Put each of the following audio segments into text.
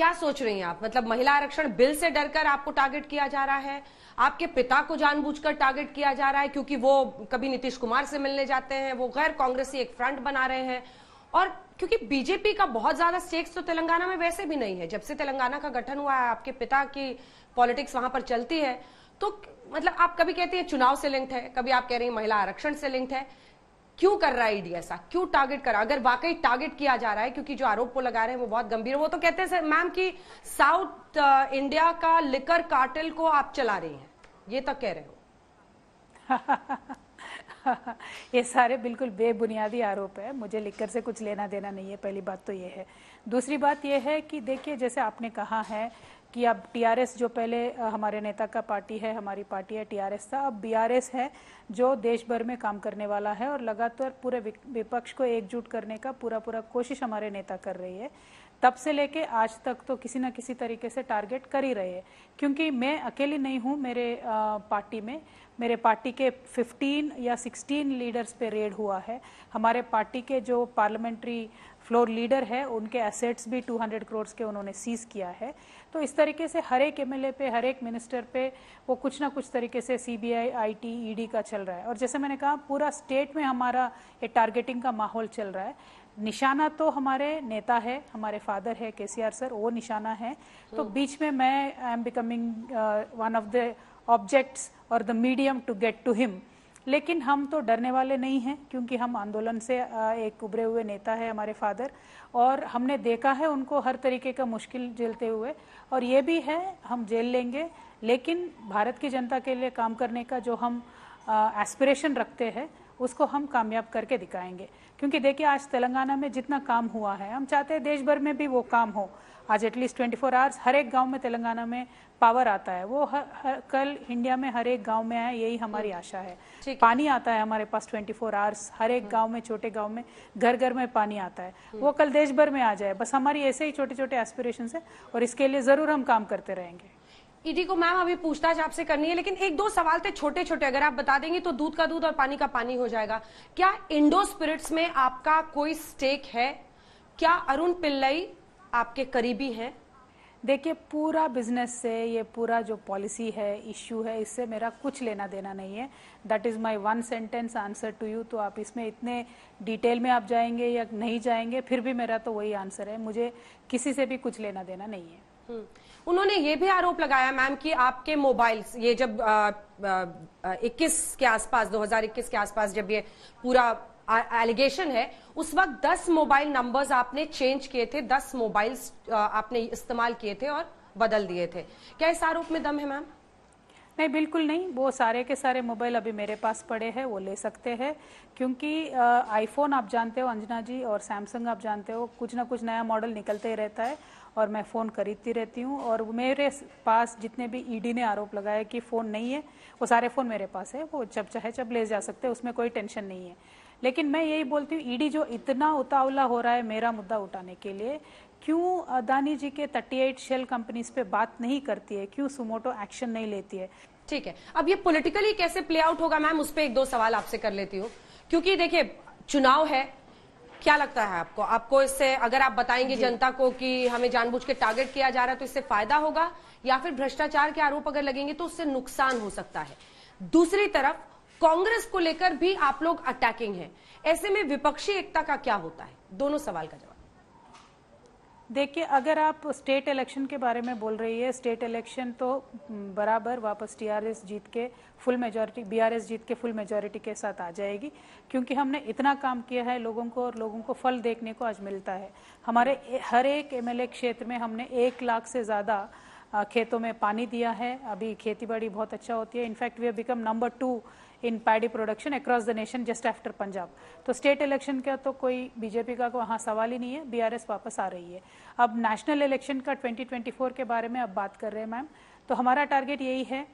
क्या सोच रही हैं आप मतलब महिला आरक्षण बिल से डरकर आपको टारगेट किया जा रहा है आपके पिता को जानबूझकर टारगेट किया जा रहा है क्योंकि वो कभी नीतीश कुमार से मिलने जाते हैं वो गैर कांग्रेसी एक फ्रंट बना रहे हैं और क्योंकि बीजेपी का बहुत ज्यादा स्टेक्स तो तेलंगाना में वैसे भी नहीं है जब से तेलंगाना का गठन हुआ है आपके पिता की पॉलिटिक्स वहां पर चलती है तो मतलब आप कभी कहते हैं चुनाव से लिंक्ड है कभी आप कह रही हैं महिला आरक्षण से लिंक्ड है क्यों कर रहा है ईडी ऐसा क्यों टारगेट कर रहा अगर वाकई टारगेट किया जा रहा है क्योंकि जो आरोप वो लगा रहे हैं वो बहुत गंभीर है वो तो कहते हैं मैम कि साउथ इंडिया uh, का लिकर कार्टेल को आप चला रही हैं ये तो कह रहे हो ये सारे बिल्कुल बेबुनियादी आरोप है मुझे लिकर से कुछ लेना देना नहीं है पहली बात तो ये है दूसरी बात यह है कि देखिए जैसे आपने कहा है कि अब टीआरएस जो पहले हमारे नेता का पार्टी है हमारी पार्टी है टीआरएस था अब बीआरएस है जो देश भर में काम करने वाला है और लगातार पूरे विपक्ष को एकजुट करने का पूरा पूरा कोशिश हमारे नेता कर रही है तब से लेके आज तक तो किसी ना किसी तरीके से टारगेट कर ही रहे हैं क्योंकि मैं अकेली नहीं हूँ मेरे पार्टी में मेरे पार्टी के 15 या 16 लीडर्स पे रेड हुआ है हमारे पार्टी के जो पार्लियामेंट्री फ्लोर लीडर है उनके एसेट्स भी 200 करोड़ के उन्होंने सीज किया है तो इस तरीके से हर एक एमएलए पे हर एक मिनिस्टर पे वो कुछ ना कुछ तरीके से सीबीआई आईटी ईडी का चल रहा है और जैसे मैंने कहा पूरा स्टेट में हमारा ये टारगेटिंग का माहौल चल रहा है निशाना तो हमारे नेता है हमारे फादर है के सर वो निशाना है तो हम्म। बीच में मैं I am becoming one of the objects और the medium to get to him लेकिन हम तो डरने वाले नहीं हैं क्योंकि हम आंदोलन से एक उभरे हुए नेता है हमारे फादर और हमने देखा है उनको हर तरीके का मुश्किल झेलते हुए और ये भी है हम जेल लेंगे लेकिन भारत की जनता के लिए काम करने का जो हम एस्पिरेशन रखते हैं उसको हम कामयाब करके दिखाएंगे क्योंकि देखिए आज तेलंगाना में जितना काम हुआ है हम चाहते हैं देश भर में भी वो काम हो आज एटलीस्ट 24 फोर आवर्स हर एक गांव में तेलंगाना में पावर आता है वो हर, हर, कल इंडिया में हर एक गांव में आए यही हमारी हम्म। आशा है पानी आता है हमारे पास 24 फोर आवर्स हर एक हम्म। गांव में छोटे गांव में घर घर में पानी आता है हम्म। वो कल देश भर में आ जाए बस हमारी ऐसे ही छोटे छोटे एस्पिरेशन है और इसके लिए जरूर हम काम करते रहेंगे ईडी को मैम अभी पूछताछ आपसे करनी है लेकिन एक दो सवाल थे छोटे छोटे अगर आप बता देंगे तो दूध का दूध और पानी का पानी हो जाएगा क्या इंडो स्पिरिट्स में आपका कोई स्टेक है क्या अरुण पिल्लई आपके करीबी हैं देखिए पूरा बिजनेस से ये पूरा जो पॉलिसी है इश्यू है इससे मेरा कुछ लेना देना नहीं है that is my one sentence answer to you तो आप इसमें इतने डिटेल में आप जाएंगे या नहीं जाएंगे फिर भी मेरा तो वही आंसर है मुझे किसी से भी कुछ लेना देना नहीं है हम्म। उन्होंने ये भी आरोप लगाया मैम कि आपके मोबाइल ये जब इक्कीस के आसपास 2021 के आसपास जब ये पूरा एलिगेशन है उस वक्त 10 मोबाइल नंबर्स आपने चेंज किए थे 10 मोबाइल्स आपने इस्तेमाल किए थे और बदल दिए थे क्या इस आरोप में दम है मैम नहीं बिल्कुल नहीं वो सारे के सारे मोबाइल अभी मेरे पास पड़े हैं वो ले सकते हैं क्योंकि आईफोन आप जानते हो अंजना जी और सैमसंग आप जानते हो कुछ ना कुछ नया मॉडल निकलते ही रहता है और मैं फ़ोन खरीदती रहती हूँ और मेरे पास जितने भी ईडी e ने आरोप लगाया कि फ़ोन नहीं है वो सारे फ़ोन मेरे पास है वो जब चाहे जब ले जा सकते हैं उसमें कोई टेंशन नहीं है लेकिन मैं यही बोलती हूँ ईडी e जो इतना उतावला हो रहा है मेरा मुद्दा उठाने के लिए क्यों अदानी जी के 38 शेल कंपनीज पे बात नहीं करती है क्यों सुमोटो एक्शन नहीं लेती है ठीक है अब ये पॉलिटिकली कैसे प्ले आउट होगा मैम उस पर एक दो सवाल आपसे कर लेती हूँ क्योंकि देखिए चुनाव है क्या लगता है आपको आपको इससे अगर आप बताएंगे जनता को कि हमें जानबूझ के टारगेट किया जा रहा है तो इससे फायदा होगा या फिर भ्रष्टाचार के आरोप अगर लगेंगे तो उससे नुकसान हो सकता है दूसरी तरफ कांग्रेस को लेकर भी आप लोग अटैकिंग हैं ऐसे में विपक्षी एकता का क्या होता है दोनों सवाल का जवाब देखिए अगर आप स्टेट इलेक्शन के बारे में बोल रही है स्टेट इलेक्शन तो हम्म, बराबर वापस टीआरएस जीत के फुल मेजॉरिटी बीआरएस जीत के फुल मेजोरिटी के साथ आ जाएगी क्योंकि हमने इतना काम किया है लोगों को और लोगों को फल देखने को आज मिलता है हमारे हर एक एमएलए क्षेत्र में हमने एक लाख से ज़्यादा खेतों में पानी दिया है अभी खेती बाड़ी बहुत अच्छा होती है in fact we become number two in paddy production across the nation just after Punjab तो स्टेट इलेक्शन का तो कोई बीजेपी का वहाँ सवाल ही नहीं है बी वापस आ रही है अब नेशनल इलेक्शन का 2024 के बारे में अब बात कर रहे हैं मैम तो हमारा टारगेट यही है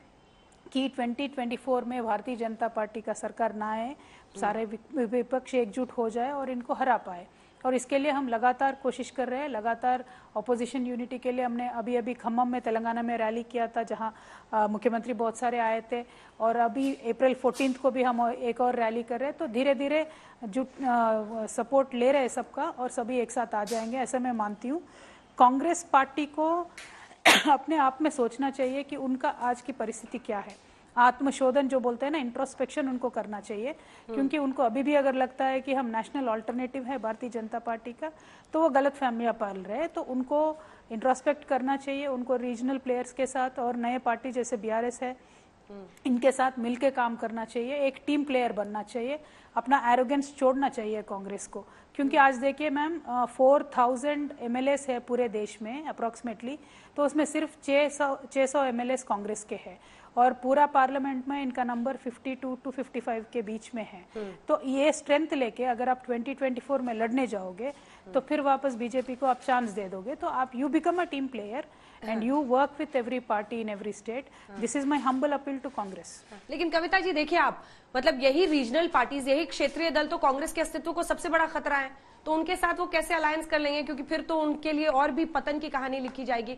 कि 2024 में भारतीय जनता पार्टी का सरकार ना आए सारे विपक्ष एकजुट हो जाए और इनको हरा पाए और इसके लिए हम लगातार कोशिश कर रहे हैं लगातार अपोजिशन यूनिटी के लिए हमने अभी अभी खम्भम में तेलंगाना में रैली किया था जहां मुख्यमंत्री बहुत सारे आए थे और अभी अप्रैल फोर्टीन को भी हम एक और रैली कर रहे हैं तो धीरे धीरे जुट सपोर्ट ले रहे हैं सबका और सभी एक साथ आ जाएंगे ऐसा मैं मानती हूँ कांग्रेस पार्टी को अपने आप में सोचना चाहिए कि उनका आज की परिस्थिति क्या है आत्मशोधन जो बोलते हैं ना इंट्रोस्पेक्शन उनको करना चाहिए हम्म। क्योंकि उनको अभी भी अगर लगता है कि हम नेशनल ऑल्टरनेटिव है भारतीय जनता पार्टी का तो वो गलत फहमिया पाल रहे हैं तो उनको इंट्रोस्पेक्ट करना चाहिए उनको रीजनल प्लेयर्स के साथ और नए पार्टी जैसे बी है हम्म। इनके साथ मिलके काम करना चाहिए एक टीम प्लेयर बनना चाहिए अपना एरोगेंस छोड़ना चाहिए कांग्रेस को क्योंकि हम्म। आज देखिए मैम फोर थाउजेंड एम है पूरे देश में अप्रोक्सीमेटली तो उसमें सिर्फ छह सौ छः सौ एम कांग्रेस के हैं और पूरा पार्लियामेंट में इनका नंबर 52 टू 55 के बीच में है हम्म। तो ये स्ट्रेंथ लेके अगर आप 2024 में लड़ने जाओगे हम्म। तो फिर वापस बीजेपी को आप चांस दे दोगे तो आप you become a team player and you work with every party in every state this is my humble appeal to Congress लेकिन कविता जी देखिए आप मतलब यही रीजनल पार्टीज यही क्षेत्रीय दल तो कांग्रेस के अस्तित्व को सबसे बड़ा खतरा है तो उनके साथ वो कैसे अलायंस कर लेंगे क्योंकि फिर तो उनके लिए और भी पतन की कहानी लिखी जाएगी